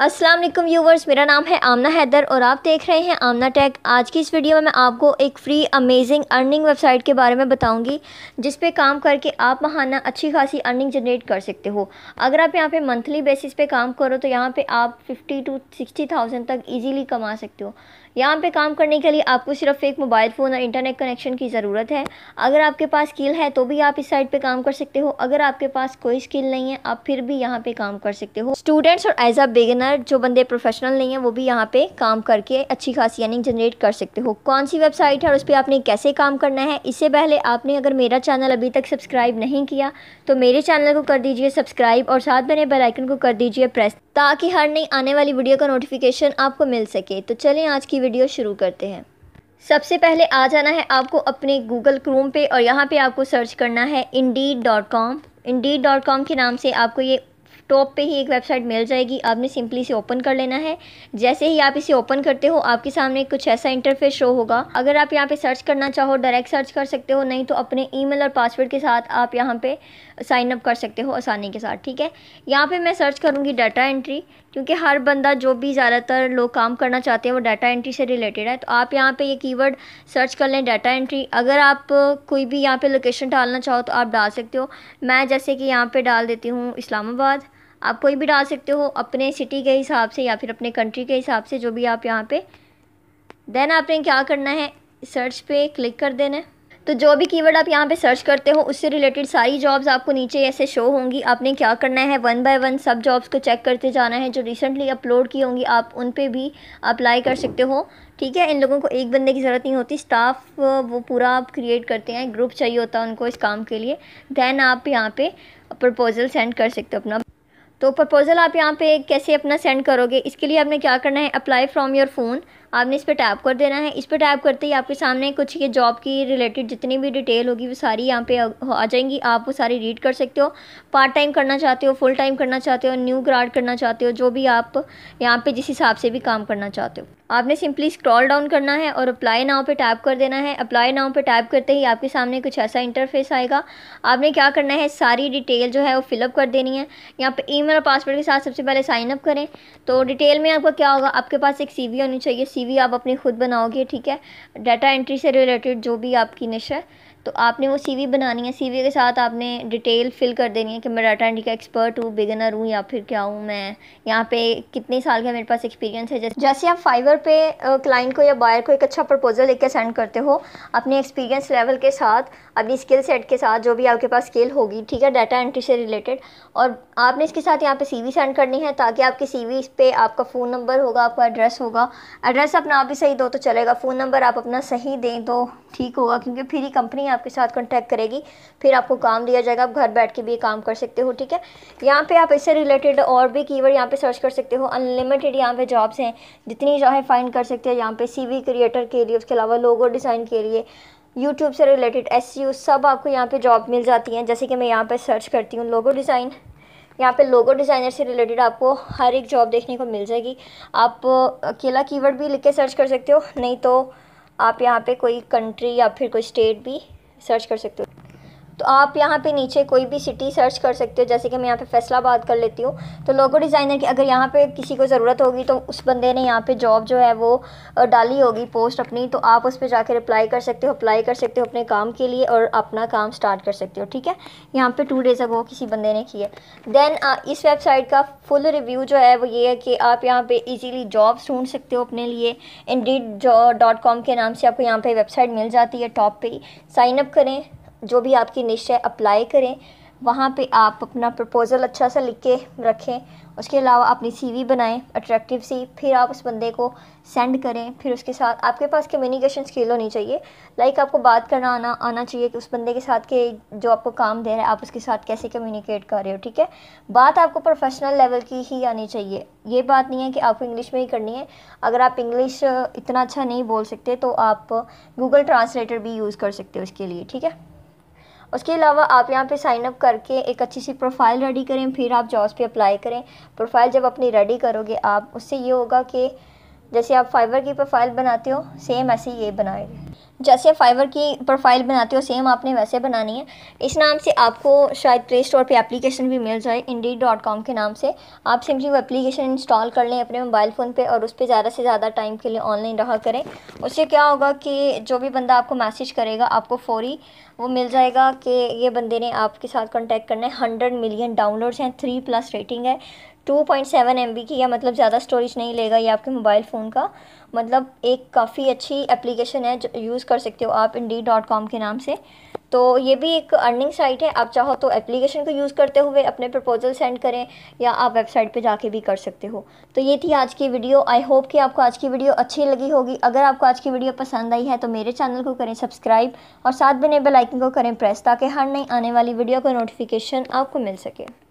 अस्सलाम वालेकुम व्यूवर्स मेरा नाम है आमना हैदर और आप देख रहे हैं आमना टेक आज की इस वीडियो में मैं आपको एक फ्री अमेजिंग अर्निंग वेबसाइट के बारे में बताऊंगी जिस पे काम करके आप महाना अच्छी खासी अर्निंग जनरेट कर सकते हो अगर आप यहाँ पे मंथली बेसिस पे काम करो तो यहाँ पे आप 50 टू 60,000 तक इजीली कमा सकते हो यहाँ पे काम करने के लिए आपको सिर्फ एक मोबाइल फ़ोन और इंटरनेट कनेक्शन की ज़रूरत है अगर आपके पास स्किल है तो भी आप इस साइड पे काम कर सकते हो अगर आपके पास कोई स्किल नहीं है आप फिर भी यहाँ पे काम कर सकते हो स्टूडेंट्स और एज अ बिगिनर जो बंदे प्रोफेशनल नहीं है वो भी यहाँ पे काम करके अच्छी खासी अर्निंग जनरेट कर सकते हो कौन सी वेबसाइट है और उस पर आपने कैसे काम करना है इससे पहले आपने अगर मेरा चैनल अभी तक सब्सक्राइब नहीं किया तो मेरे चैनल को कर दीजिए सब्सक्राइब और साथ बने बेलाइकन को कर दीजिए प्रेस ताकि हर नई आने वाली वीडियो का नोटिफिकेशन आपको मिल सके तो चलें आज की वीडियो शुरू करते हैं सबसे पहले आ जाना है आपको अपने गूगल क्रोम पे और यहाँ पे आपको सर्च करना है Indeed dot com dot com के नाम से आपको ये टॉप पे ही एक वेबसाइट मिल जाएगी आपने सिंपली इसे ओपन कर लेना है जैसे ही आप इसे ओपन करते हो आपके सामने कुछ ऐसा इंटरफेस शो होगा अगर आप यहाँ पे सर्च करना चाहो डायरेक्ट सर्च कर सकते हो नहीं तो अपने ईमेल और पासवर्ड के साथ आप यहाँ पे साइन अप कर सकते हो आसानी के साथ ठीक है यहाँ पे मैं सर्च करूँगी डाटा एंट्री क्योंकि हर बंदा जो भी ज़्यादातर लोग काम करना चाहते हैं वो डाटा एंट्री से रिलेटेड है तो आप यहाँ पे ये कीवर्ड सर्च कर लें डाटा एंट्री अगर आप कोई भी यहाँ पे लोकेशन डालना चाहो तो आप डाल सकते हो मैं जैसे कि यहाँ पे डाल देती हूँ इस्लामाबाद आप कोई भी डाल सकते हो अपने सिटी के हिसाब से या फिर अपने कंट्री के हिसाब से जो भी आप यहाँ पर देन आपने क्या करना है सर्च पे क्लिक कर देना है तो जो भी कीवर्ड आप यहाँ पे सर्च करते हो उससे रिलेटेड सारी जॉब्स आपको नीचे ऐसे शो होंगी आपने क्या करना है वन बाय वन सब जॉब्स को चेक करते जाना है जो रिसेंटली अपलोड की होंगी आप उन पर भी अप्लाई कर सकते हो ठीक है इन लोगों को एक बंदे की ज़रूरत नहीं होती स्टाफ वो पूरा आप क्रिएट करते हैं ग्रुप चाहिए होता है उनको इस काम के लिए दैन आप यहाँ पर प्रपोज़ल सेंड कर सकते हो अपना तो प्रपोज़ल आप यहाँ पे कैसे अपना सेंड करोगे इसके लिए आपने क्या करना है अप्लाई फ्रॉम योर फ़ोन आपने इस पर टैप कर देना है इस पर टैप करते ही आपके सामने कुछ ये जॉब की रिलेटेड जितनी भी डिटेल होगी वो सारी यहाँ पे आ जाएंगी आप वो सारी रीड कर सकते हो पार्ट टाइम करना चाहते हो फुल टाइम करना चाहते हो न्यू ग्राड करना चाहते हो जो भी आप यहाँ पे जिस हिसाब से भी काम करना चाहते हो आपने सिंपली स्क्रॉल डाउन करना है और अप्लाई नाव पे टैप कर देना है अप्लाई नाव पे टैप करते ही आपके सामने कुछ ऐसा इंटरफेस आएगा आपने क्या करना है सारी डिटेल जो है वो फिलअप कर देनी है यहाँ पे ईमेल और पासवर्ड के साथ सबसे पहले साइनअप करें तो डिटेल में आपका क्या होगा आपके पास एक सीवी होनी चाहिए सीवी आप अपनी खुद बनाओगे ठीक है डाटा एंट्री से रिलेटेड जो भी आपकी निश है तो आपने वो सीवी बनानी है सीवी के साथ आपने डिटेल फिल कर देनी है कि मैं डाटा एंट्री का एक्सपर्ट हूँ बिगनर हूँ या फिर क्या हूँ मैं यहाँ पे कितने साल का मेरे पास एक्सपीरियंस है जैसे जैसे आप फाइवर पे क्लाइंट को या बायर को एक अच्छा प्रपोजल लेकर सेंड करते हो अपने एक्सपीरियंस लेवल के साथ अपनी स्किल सेट के साथ जो भी आपके पास स्किल होगी ठीक है डाटा एंट्री से रिलेटेड और आपने इसके साथ यहाँ पे सी सेंड करनी है ताकि आपके वी पे आपका फ़ोन नंबर होगा आपका एड्रेस होगा एड्रेस अपना आप ही सही दो तो चलेगा फ़ोन नंबर आप अपना सही दें तो ठीक होगा क्योंकि फिर ही कंपनी आपके साथ कॉन्टैक्ट करेगी फिर आपको काम दिया जाएगा आप घर बैठ के भी काम कर सकते हो ठीक है यहाँ पे आप इससे रिलेटेड और भी कीवर्ड यहाँ पे सर्च कर सकते हो अनलिमिटेड यहाँ पे जॉब्स हैं जितनी जो है फाइंड कर सकते हो यहाँ पे सीवी क्रिएटर के लिए उसके अलावा लोगो डिज़ाइन के लिए यूट्यूब से रिलेटेड एस e सब आपको यहाँ पे जॉब मिल जाती हैं जैसे कि मैं यहाँ पर सर्च करती हूँ लोगो डिज़ाइन यहाँ पे लोगो डिज़ाइनर से रिलेटेड आपको हर एक जॉब देखने को मिल जाएगी आप अकेला कीवर्ड भी लिख के सर्च कर सकते हो नहीं तो आप यहाँ पे कोई कंट्री या फिर कोई स्टेट भी सर्च कर सकते हो आप यहाँ पे नीचे कोई भी सिटी सर्च कर सकते हो जैसे कि मैं यहाँ पे फैसलाबाद कर लेती हूँ तो लोगो डिज़ाइनर की अगर यहाँ पे किसी को ज़रूरत होगी तो उस बंदे ने यहाँ पे जॉब जो है वो डाली होगी पोस्ट अपनी तो आप उस पर जाकर अप्लाई कर सकते हो अप्लाई कर सकते हो अपने काम के लिए और अपना काम स्टार्ट कर सकते हो ठीक है यहाँ पर टू डेज़ अगो किसी बंदे ने किया दैन इस वेबसाइट का फुल रिव्यू जो है वो ये है कि आप यहाँ पर ईजीली जॉब्स ढूंढ सकते हो अपने लिए इंडीड डॉट कॉम के नाम से आपको यहाँ पर वेबसाइट मिल जाती है टॉप पर साइन अप करें जो भी आपकी निश्चय अप्लाई करें वहाँ पे आप अपना प्रपोज़ल अच्छा सा लिख के रखें उसके अलावा अपनी सीवी बनाएं अट्रैक्टिव सी फिर आप उस बंदे को सेंड करें फिर उसके साथ आपके पास कम्युनिकेशन स्किल होनी चाहिए लाइक आपको बात करना आना आना चाहिए कि उस बंदे के साथ के जो आपको काम दे रहा है आप उसके साथ कैसे कम्युनिकेट कर रहे हो ठीक है बात आपको प्रोफेशनल लेवल की ही आनी चाहिए ये बात नहीं है कि आपको इंग्लिश में ही करनी है अगर आप इंग्लिश इतना अच्छा नहीं बोल सकते तो आप गूगल ट्रांसलेटर भी यूज़ कर सकते हो उसके लिए ठीक है उसके अलावा आप यहाँ पे साइन अप करके एक अच्छी सी प्रोफाइल रेडी करें फिर आप जॉब्स पे अप्लाई करें प्रोफाइल जब अपनी रेडी करोगे आप उससे ये होगा कि जैसे आप फाइबर की प्रोफाइल बनाते हो सेम ऐसे ये बनाएंगे जैसे फाइवर की प्रोफाइल बनाते हो सेम आपने वैसे बनानी है इस नाम से आपको शायद प्ले स्टोर पर एप्लीकेशन भी मिल जाए इंडी डॉट कॉम के नाम से आप सिंपली वो एप्लीकेशन इंस्टॉल कर लें अपने मोबाइल फ़ोन पे और उस पर ज़्यादा से ज़्यादा टाइम के लिए ऑनलाइन रहा करें उससे क्या होगा कि जो भी बंदा आपको मैसेज करेगा आपको फ़ौरी वो मिल जाएगा कि ये बंदे ने आपके साथ कॉन्टैक्ट करना है हंड्रेड मिलियन डाउनलोड्स हैं थ्री प्लस रेटिंग है two point seven M B की या मतलब ज़्यादा स्टोरेज नहीं लेगा ये आपके मोबाइल फ़ोन का मतलब एक काफ़ी अच्छी एप्लीकेशन है जो यूज़ कर सकते हो आप इंडी डॉट कॉम के नाम से तो ये भी एक अर्निंग साइट है आप चाहो तो एप्लीकेशन को यूज़ करते हुए अपने प्रपोजल सेंड करें या आप वेबसाइट पे जाके भी कर सकते हो तो ये थी आज की वीडियो आई होप कि आपको आज की वीडियो अच्छी लगी होगी अगर आपको आज की वीडियो पसंद आई है तो मेरे चैनल को करें सब्सक्राइब और साथ बने बेल आइकन को करें प्रेस ताकि हर नई आने वाली वीडियो का नोटिफिकेशन आपको मिल सके